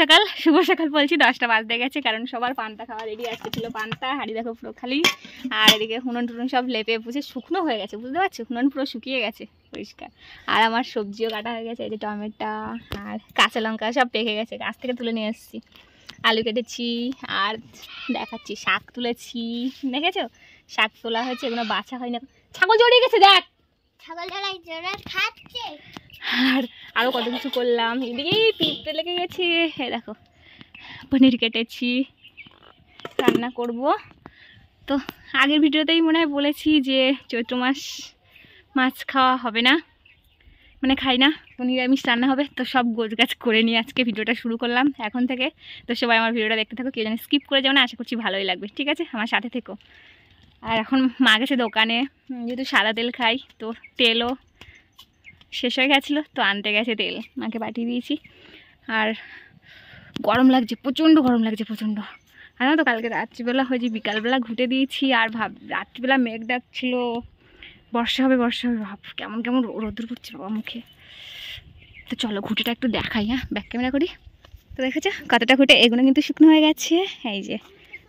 সকাল শুভ সকাল বলছি দশটা বাজতে গেছে কারণ সবার পান্তা খাওয়া রেডি আসতে ছিল পান্তা হাড়ি দেখো পুরো খালি আর এদিকে হুনন টুনুন সব লেপে পুষে শুকনো হয়ে গেছে বুঝতে পারছো হুনন পুরো শুকিয়ে গেছে পরিষ্কার আর আমার সবজিও কাটা হয়ে গেছে এই যে টমেটো আর কাঁচা লঙ্কা সব পেকে গেছে গাছ থেকে তুলে নিয়ে এসেছি আলু কেটেছি আর দেখাচ্ছি শাক তুলেছি দেখেছো শাক তোলা হয়েছে এগুলো বাছা হয় না ছাগল জড়িয়ে গেছে দেখ ছাগল জড়া খাচ্ছে আর আরও কত কিছু করলাম এদিকে পিঁপড়ে লেগে গেছে হ্যাঁ দেখো পনির কেটেছি রান্না করব তো আগের ভিডিওতেই মনে হয় বলেছি যে চৈত্র মাস মাছ খাওয়া হবে না মানে খাই না পনির আমিষ রান্না হবে তো সব গোছ গাছ করে নিয়ে আজকে ভিডিওটা শুরু করলাম এখন থেকে তো সবাই আমার ভিডিওটা দেখতে থাকো কেউ যেন স্কিপ করে যাবে না আশা করছি ভালোই লাগবে ঠিক আছে আমার সাথে থেকো আর এখন মা গেছে দোকানে যেহেতু সাদা তেল খাই তো তেলও শেষ হয়ে গেছিলো তো আনতে গেছে তেল মাকে পাঠিয়ে দিয়েছি আর গরম লাগছে প্রচণ্ড গরম লাগছে প্রচণ্ড আর তো কালকে রাত্রিবেলা হয়েছি বিকালবেলা ঘুটে দিয়েছি আর ভাব রাত্রিবেলা মেঘ ডাকছিল বর্ষা হবে বর্ষা হবে ভাব কেমন কেমন রোদ্র পড়ছে বাবা মুখে তো চলো ঘুটেটা একটু দেখাই হ্যাঁ ব্যাক ক্যামেরা করি তো দেখেছো কতটা ঘুটে এগুলো কিন্তু শুকনো হয়ে গেছে এই যে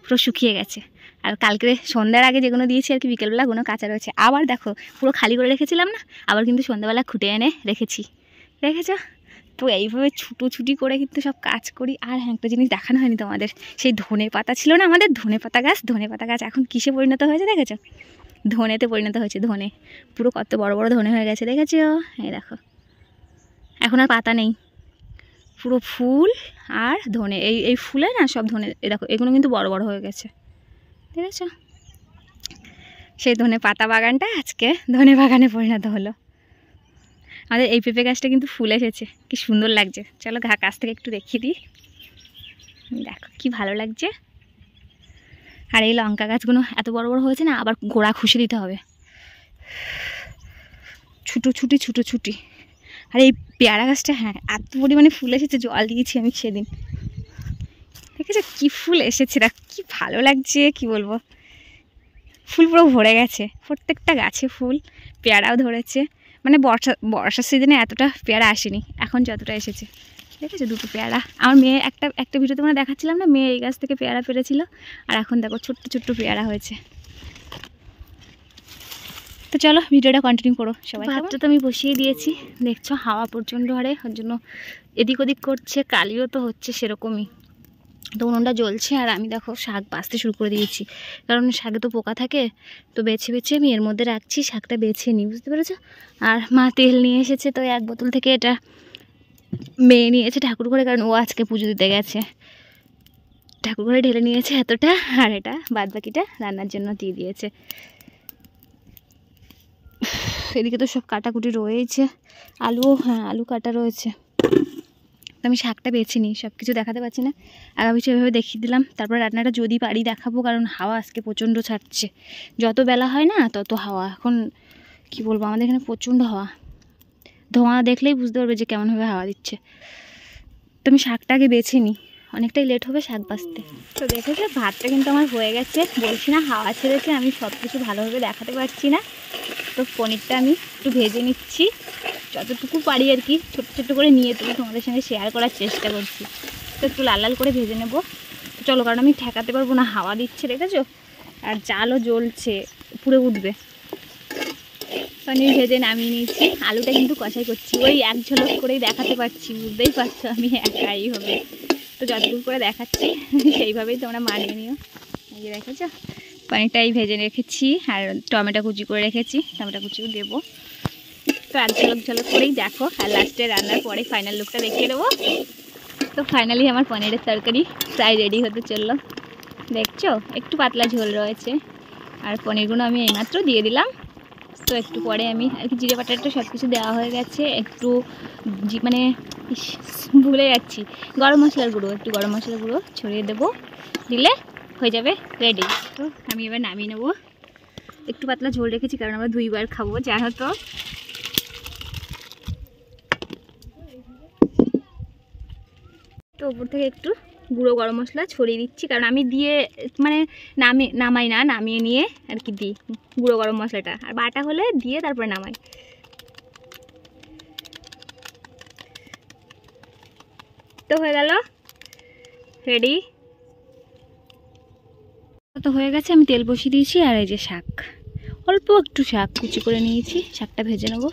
পুরো শুকিয়ে গেছে আর কালকে সন্ধ্যার আগে যেগুলো দিয়েছি আর কি বিকেলবেলা কোনো কাঁচা রয়েছে আবার দেখো পুরো খালি করে রেখেছিলাম না আবার কিন্তু সন্ধ্যাবেলা খুঁটে এনে রেখেছি দেখেছ তো এইভাবে ছুটোছুটি করে কিন্তু সব কাজ করি আর হ্যাঁ একটা জিনিস দেখানো হয়নি তোমাদের সেই ধনে পাতা ছিল না আমাদের ধনে পাতা গাছ ধনে পাতা গাছ এখন কিসে পরিণত হয়েছে দেখেছো ধনেতে পরিণত হয়েছে ধনে পুরো কত বড় বড় ধনে হয়ে গেছে দেখেছ এই দেখো এখন আর পাতা নেই পুরো ফুল আর ধনে এই এই ফুলে না সব ধনে দেখো এগুলো কিন্তু বড় বড় হয়ে গেছে ঠিক আছে সেই ধনে পাতা বাগানটা আজকে ধনে বাগানে পরিণত হলো আমাদের এই পেঁপে গাছটা কিন্তু ফুল এসেছে কি সুন্দর লাগছে চলো ঘা কাছ থেকে একটু দেখিয়ে দিই দেখো কি ভালো লাগছে আর এই লঙ্কা গাছগুলো এত বড় বড় হয়েছে না আবার গোড়া খুশি দিতে হবে ছুটো ছুটি ছুটো ছুটি আর এই পেয়ারা গাছটা হ্যাঁ এত পরিমাণে ফুল এসেছে জল দিয়েছি আমি সেদিন দেখেছো কী ফুল এসেছে দেখ কী ভালো লাগছে কি বলবো ফুল পুরো ভরে গেছে প্রত্যেকটা গাছে ফুল পেয়ারাও ধরেছে মানে বর্ষা বর্ষার সিজনে এতটা পেয়ারা আসেনি এখন যতটা এসেছে ঠিক আছে দুটো পেয়ারা আমার মেয়ে একটা একটা ভিডিওতে মানে দেখাচ্ছিলাম না মেয়ে এই গাছ থেকে পেয়ারা পেরেছিল আর এখন দেখো ছোট্ট ছোট্ট পেয়ারা হয়েছে তো চলো ভিডিওটা কন্টিনিউ করো সবাই ভাতটা তো আমি বসিয়ে দিয়েছি দেখছো হাওয়া প্রচণ্ড হারে ওর জন্য এদিক ওদিক করছে কালিও তো হচ্ছে সেরকমই তো উনুনটা জ্বলছে আর আমি দেখো শাক বাঁচতে শুরু করে দিয়েছি কারণ শাকে তো পোকা থাকে তো বেছে বেছে আমি এর মধ্যে রাখছি শাকটা বেছে নিই বুঝতে পেরেছো আর মা তেল নিয়ে এসেছে তো এক বোতল থেকে এটা মেয়ে নিয়েছে ঠাকুর ঘরে কারণ ও আজকে পুজো দিতে গেছে ঠাকুর ঘরে ঢেলে নিয়েছে এতটা আর এটা বাদ বাকিটা রান্নার জন্য দিয়ে দিয়েছে এদিকে তো সব কাটাকুটি রয়েছে আলু হ্যাঁ আলু কাটা রয়েছে তো আমি শাকটা বেছে নিই সব কিছু দেখাতে পারছি না আগামী এভাবে দেখিয়ে দিলাম তারপর রান্নাটা যদি পারি দেখাবো কারণ হাওয়া আজকে প্রচণ্ড ছাড়ছে যত বেলা হয় না তত হাওয়া এখন কি বলবো আমাদের এখানে প্রচণ্ড হাওয়া ধোঁয়া দেখলেই বুঝতে পারবে যে কেমনভাবে হাওয়া দিচ্ছে তো আমি শাকটা আগে বেছে নিই অনেকটাই লেট হবে শাক বাঁচতে তো দেখেছে ভাতটা কিন্তু আমার হয়ে গেছে বলছি না হাওয়া ছেড়েছে আমি সব কিছু ভালোভাবে দেখাতে পারছি না তো পনিরটা আমি একটু ভেজে নিচ্ছি যতটুকু পারি আর কি ছোট ছোট করে নিয়ে তুলে তোমাদের সঙ্গে শেয়ার করার চেষ্টা করছি তো একটু লাল লাল করে ভেজে নেবো চলো কারণ আমি ঠেকাতে পারবো না হাওয়া দিচ্ছে দেখেছো আর জালও জ্বলছে পুড়ে উঠবে পনির ভেজে নামিয়ে নিয়েছি আলুটা কিন্তু কষাই করছি ওই এক ঝলক করেই দেখাতে পারছি বুঝতেই পারছো আমি একাই হবে তো যতটুকু করে দেখাচ্ছি সেইভাবেই তোমরা মানিয়ে নিও এই দেখেছো পানিটাই ভেজে রেখেছি আর টমেটো কুচি করে রেখেছি টমেটো কুচিও দেবো আর ঝলক ঝলক করেই দেখো আর লাস্টে রান্নার পরে ফাইনাল লুকটা দেখিয়ে দেবো তো ফাইনালি আমার পনিরের তরকারি প্রায় রেডি হতে চললো দেখছো একটু পাতলা ঝোল রয়েছে আর পনিরগুলো আমি এইমাত্র দিয়ে দিলাম তো একটু পরে আমি আর কি জিরে পাটাটা সব কিছু দেওয়া হয়ে গেছে একটু মানে ভুলে যাচ্ছি গরম মশলার গুঁড়ো একটু গরম মশলার গুঁড়ো ছড়িয়ে দেবো দিলে হয়ে যাবে রেডি তো আমি এবার নামিয়ে নেবো একটু পাতলা ঝোল রেখেছি কারণ আমরা দুইবার খাবো জানো তো ওপর থেকে একটু গুঁড়ো গরম মশলা ছড়িয়ে দিচ্ছি কারণ আমি দিয়ে মানে নামে নামাই না নামিয়ে নিয়ে আর কি দিই গুঁড়ো গরম মশলাটা আর বাটা হলে দিয়ে তারপরে নামাই তো হয়ে গেল রেডি তো হয়ে গেছে আমি তেল বসিয়ে দিয়েছি আর এই যে শাক অল্প একটু শাক কুচি করে নিয়েছি শাকটা ভেজে নেবো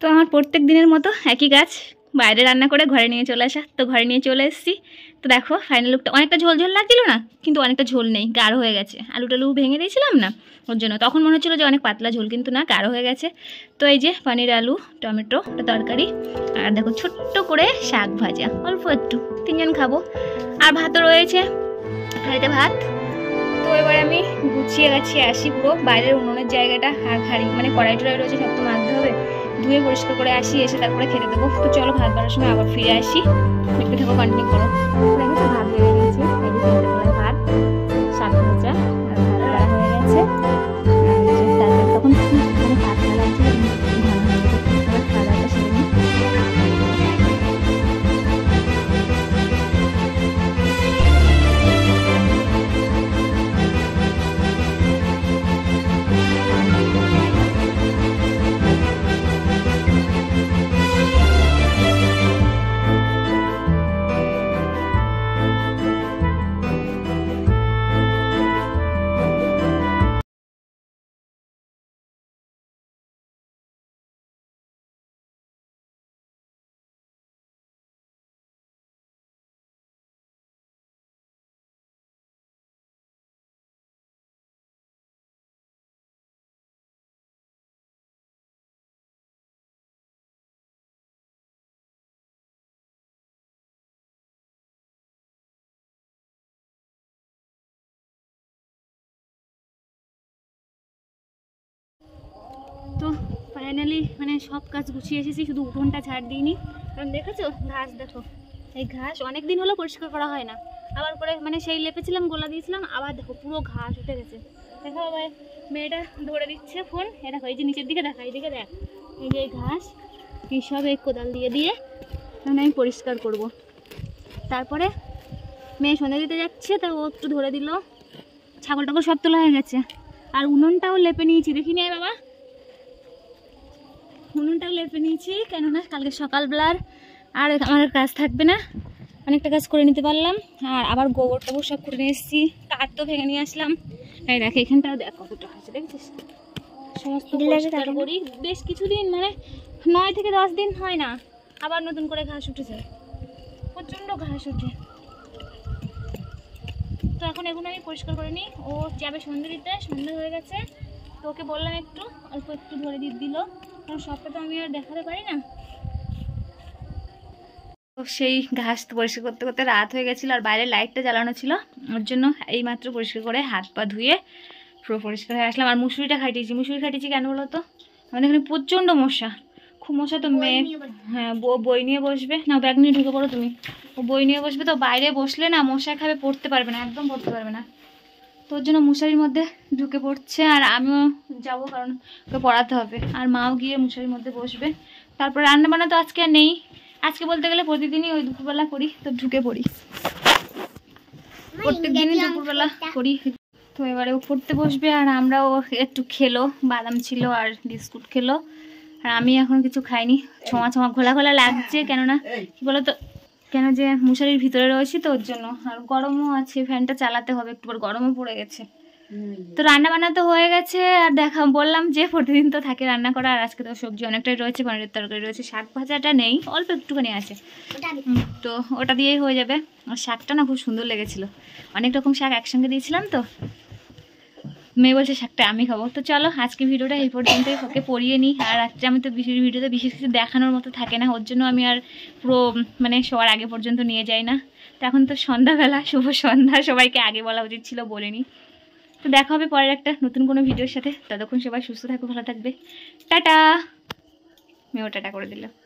তো আমার প্রত্যেক দিনের মতো একই গাছ বাইরে রান্না করে ঘরে নিয়ে চলে আসা তো ঘরে নিয়ে চলে এসেছি তো দেখো ফাইনাল লুকটা অনেকটা ঝোল ঝোল লাগছিল না কিন্তু অনেকটা ঝোল নেই গাঢ় হয়ে গেছে আলু টালু ভেঙে দিয়েছিলাম না ওর জন্য তখন মনে হচ্ছিলো যে অনেক পাতলা ঝোল কিন্তু না গাঢ় হয়ে গেছে তো এই যে পনির আলু টমেটো তরকারি আর দেখো ছোট্ট করে শাক ভাজা অল্প একটু তিনজন খাবো আর ভাতও রয়েছে হাড়িতে ভাত তো এবার আমি গুছিয়ে গাছিয়ে আসি পুরো বাইরের উনুনের জায়গাটা হাড়ি মানে কড়াই টড়াই রয়েছে সব তো মাখতে হবে ধুয়ে পরিষ্কার করে আসি এসে তারপরে খেতে দেবো তো চলো ভাত বানার সময় আবার ফিরে আসি দেখতে থাকো কন্টিনিউ করো ভাত ফাইনালি মানে সব কাজ গুছিয়ে এসেছি শুধু উঠোনটা ছাড় দিইনি কারণ দেখেছো ঘাস দেখো এই ঘাস অনেক দিন হলো পরিষ্কার করা হয় না আবার পরে মানে সেই লেপেছিলাম গোলা দিয়েছিলাম আবার দেখো পুরো ঘাস উঠে গেছে দেখো আবার মেয়েটা ধরে দিচ্ছে ফোন এ দেখো এই যে নিচের দিকে দেখা এইদিকে দেখ এই যে ঘাস এইসব এই কোদাল দিয়ে দিয়ে মানে আমি পরিষ্কার করব। তারপরে মেয়ে সন্ধে দিতে যাচ্ছে তা ও একটু ধরে দিল ছাগল টাগল সব তোলা হয়ে গেছে আর উনুনটাও লেপে নিয়েছি দেখিনি বাবা উনুনটাও লেপে নিয়েছি কেননা কালকে সকালবেলার আর আমার কাজ থাকবে না অনেকটা কাজ করে নিতে পারলাম আর আবার গোবর টোবর সব করে নিয়ে এসেছি কাঠ তো ভেঙে নিয়ে আসলাম এই দেখো এখানটাও দেখ দুটো হয়েছে দেখেছিস সমস্ত করি বেশ কিছুদিন মানে নয় থেকে দশ দিন হয় না আবার নতুন করে ঘাস উঠেছে প্রচণ্ড ঘাস উঠে তো এখন এগুলো আমি পরিষ্কার করে নিই ও যাবে সন্ধ্যে দিতে সন্ধ্যা হয়ে গেছে তোকে বললাম একটু অল্প একটু ধরে দিয়ে দিল কারণ সবটা তো আমি আর দেখাতে পারি না তো সেই ঘাস পরিষ্কার করতে করতে রাত হয়ে গেছিলো আর বাইরে লাইটটা জ্বালানো ছিল ওর জন্য এই মাত্র পরিষ্কার করে হাত পা ধুয়ে পুরো পরিষ্কার হয়ে আসলাম আর মুসুরিটা খাটিয়েছি মুসুরি খাটিয়েছি কেন বলো তো আমাদের এখানে প্রচণ্ড মশা খুব মশা তো মেয়ে হ্যাঁ বই নিয়ে বসবে না ব্যাগ নিয়ে ঢুকে পড়ো তুমি ও বই নিয়ে বসবে তো বাইরে বসলে না মশা খাবে পড়তে পারবে না একদম পড়তে পারবে না তোর জন্য মশারির মধ্যে ঢুকে পড়ছে আর আমিও যাব কারণ ওকে পড়াতে হবে আর মাও গিয়ে মশারির মধ্যে বসবে তারপরে রান্নাবান্না তো আজকে আর নেই আজকে বলতে গেলে প্রতিদিনই ওই দুপুরবেলা করি তো ঢুকে পড়ি প্রত্যেকদিনই দুপুরবেলা করি তো এবারে ও পড়তে বসবে আর আমরাও একটু খেলো বাদাম ছিল আর বিস্কুট খেলো আর আমি এখন কিছু খাইনি ছোঁয়া ছোঁয়া ঘোলা ঘোলা লাগছে কেননা কি বলতো কেন যে মশারির ভিতরে রয়েছি তো ওর জন্য আর গরমও আছে ফ্যানটা চালাতে হবে একটু গরমও পড়ে গেছে তো রান্না বান্না তো হয়ে গেছে আর দেখা বললাম যে প্রতিদিন তো থাকে রান্না করা আর আজকে তো সবজি অনেকটাই রয়েছে পনিরের তরকারি রয়েছে শাক ভাজাটা নেই অল্প একটুখানি আছে তো ওটা দিয়েই হয়ে যাবে আর শাকটা না খুব সুন্দর লেগেছিল অনেক রকম শাক একসঙ্গে দিয়েছিলাম তো মেয়ে বলছে শাকটা আমি খাবো তো চলো আজকে ভিডিওটা এই পর্যন্তই ওকে পড়িয়ে নিই আর আজকে আমি তো বিশেষ ভিডিওতে বিশেষ কিছু দেখানোর মতো থাকে না ওর জন্য আমি আর পুরো মানে সবার আগে পর্যন্ত নিয়ে যাই না তো এখন তো সন্ধ্যাবেলা শুভ সন্ধ্যা সবাইকে আগে বলা উচিত ছিল বলিনি তো দেখা হবে পরের একটা নতুন কোনো ভিডিওর সাথে ততক্ষণ সবাই সুস্থ থাকবে ভালো থাকবে টাটা মেয়েও টাটা করে দিলাম